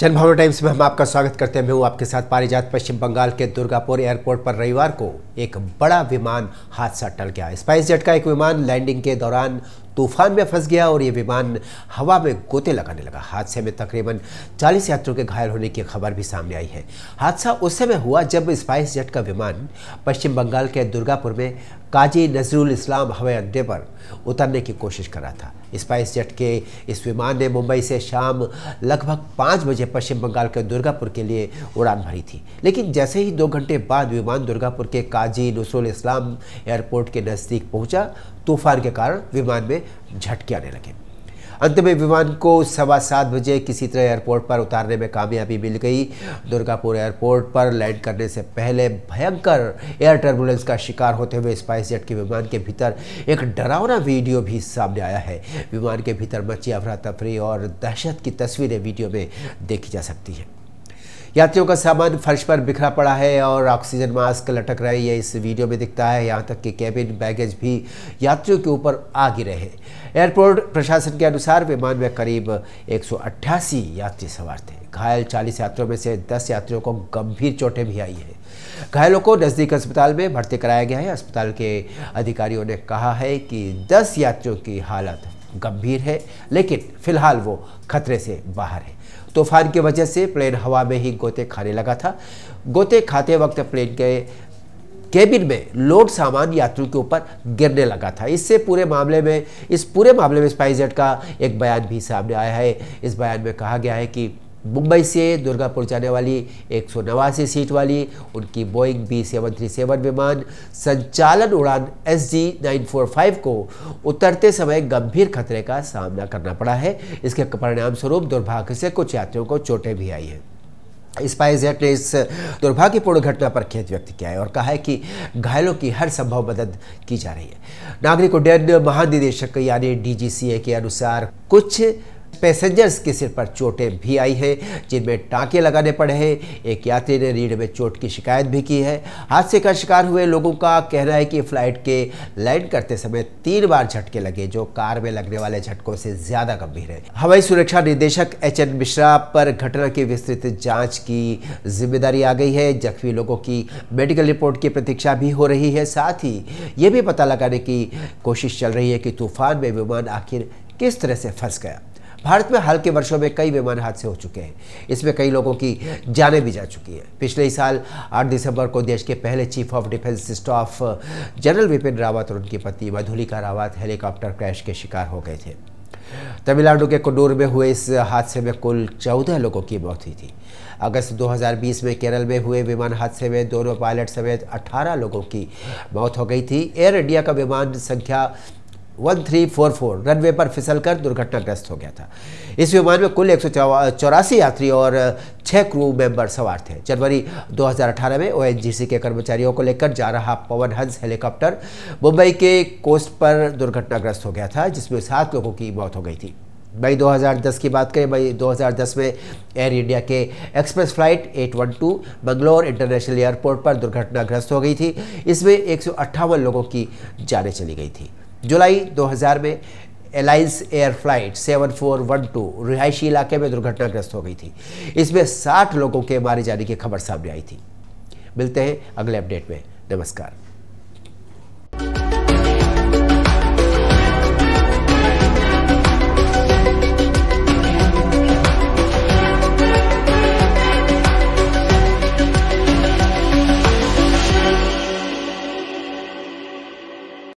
जनभावना times में हम आपका स्वागत करते हैं मैं हूँ आपके साथ पारिजात पश्चिम बंगाल के दुर्गापुर एयरपोर्ट पर रविवार को एक बड़ा विमान हादसा टल गया स्पाइस जेट का एक विमान लैंडिंग के दौरान तूफान में फंस गया और ये विमान हवा में गोते लगाने लगा हादसे में तकरीबन 40 यात्रियों के घायल होने की खबर भी सामने आई है हादसा उस समय हुआ जब स्पाइस जेट का विमान पश्चिम बंगाल के दुर्गापुर में काजी नजरुल इस्लाम हवाई अड्डे पर उतरने की कोशिश कर रहा था स्पाइस जेट के इस विमान ने मुंबई से शाम लगभग पाँच बजे पश्चिम बंगाल के दुर्गापुर के लिए उड़ान भरी थी लेकिन जैसे ही दो घंटे बाद विमान दुर्गापुर के काजी नसरुल इस्लाम एयरपोर्ट के नज़दीक पहुंचा तूफान के कारण विमान में झटके आने लगे अंत में विमान को सवा सात बजे किसी तरह एयरपोर्ट पर उतारने में कामयाबी मिल गई दुर्गापुर एयरपोर्ट पर लैंड करने से पहले भयंकर एयर टर्बुलेंस का शिकार होते हुए स्पाइस जेट के विमान के भीतर एक डरावना वीडियो भी सामने आया है विमान के भीतर मची अफरा तफरी और दहशत की तस्वीरें वीडियो में देखी जा सकती हैं यात्रियों का सामान फर्श पर बिखरा पड़ा है और ऑक्सीजन मास्क लटक रहे ये इस वीडियो में दिखता है यहाँ तक कि कैबिन बैगेज भी यात्रियों के ऊपर आ गिरे हैं एयरपोर्ट प्रशासन के अनुसार विमान में करीब एक यात्री सवार थे घायल 40 यात्रियों में से 10 यात्रियों को गंभीर चोटें भी आई हैं घायलों को नज़दीक अस्पताल में भर्ती कराया गया है अस्पताल के अधिकारियों ने कहा है कि 10 यात्रियों की हालत गंभीर है लेकिन फिलहाल वो खतरे से बाहर है तूफान की वजह से प्लेन हवा में ही गोते खाने लगा था गोते खाते वक्त प्लेन के केबिन में लोड सामान यात्रियों के ऊपर गिरने लगा था इससे पूरे मामले में इस पूरे मामले में स्पाइसजेट का एक बयान भी सामने आया है इस बयान में कहा गया है कि मुंबई से दुर्गापुर जाने वाली एक सीट वाली उनकी Boeing B seven three seven विमान संचालन उड़ान S G nine four five को उतरते समय गंभीर खतरे का सामना करना पड़ा है इसके परिणाम स्वरूप दुर्भाग्य से कुछ यात्रियों को चोटें भी आई हैं स्पाइस जेट ने इस दुर्भाग्यपूर्ण घटना पर खेद व्यक्त किया है और कहा है कि घायलों की हर संभव मदद की जा रही है नागरिक उड्डयन महानिदेशक यानी डीजीसीए के अनुसार कुछ पैसेंजर्स के सिर पर चोटें भी आई है जिनमें टाँके लगाने पड़े हैं एक यात्री ने रीढ़ में चोट की शिकायत भी की है हादसे का शिकार हुए लोगों का कहना है कि फ्लाइट के लैंड करते समय तीन बार झटके लगे जो कार में लगने वाले झटकों से ज्यादा गंभीर है हवाई सुरक्षा निदेशक एच एन मिश्रा पर घटना की विस्तृत जाँच की जिम्मेदारी आ गई है जख्मी लोगों की मेडिकल रिपोर्ट की प्रतीक्षा भी हो रही है साथ ही ये भी पता लगाने की कोशिश चल रही है कि तूफान में विमान आखिर किस तरह से फंस गया भारत में हाल के वर्षों में कई विमान हादसे हो चुके हैं इसमें कई लोगों की जानें भी जा चुकी हैं पिछले ही साल 8 दिसंबर को देश के पहले chief of defence staff general Vipin Rawat और उनकी पत्नी मधुलिका रावत हेलीकॉप्टर क्रैश के शिकार हो गए थे तमिलनाडु के कन्नूर में हुए इस हादसे में कुल चौदह लोगों की मौत हुई थी अगस्त 2020 में केरल में हुए विमान हादसे में दोनों पायलट समेत 18 लोगों की मौत हो गई थी एयर इंडिया का विमान संख्या 1344 रनवे पर फिसलकर दुर्घटनाग्रस्त हो गया था इस विमान में कुल एक चौरासी यात्री और छः क्रू मेंबर सवार थे जनवरी 2018 में ओएनजीसी के कर्मचारियों को लेकर जा रहा पवन हंस हेलीकॉप्टर मुंबई के कोस्ट पर दुर्घटनाग्रस्त हो गया था जिसमें सात लोगों की मौत हो गई थी मई 2010 की बात करें मई 2010 में एयर इंडिया के express flight 812 Bangalore international airport पर दुर्घटनाग्रस्त हो गई थी इसमें एक लोगों की जानें चली गई थी जुलाई 2000 में एलाइंस एयर फ्लाइट 7412 रिहायशी इलाके में दुर्घटनाग्रस्त हो गई थी इसमें 60 लोगों के मारे जाने की खबर सामने आई थी मिलते हैं अगले अपडेट में नमस्कार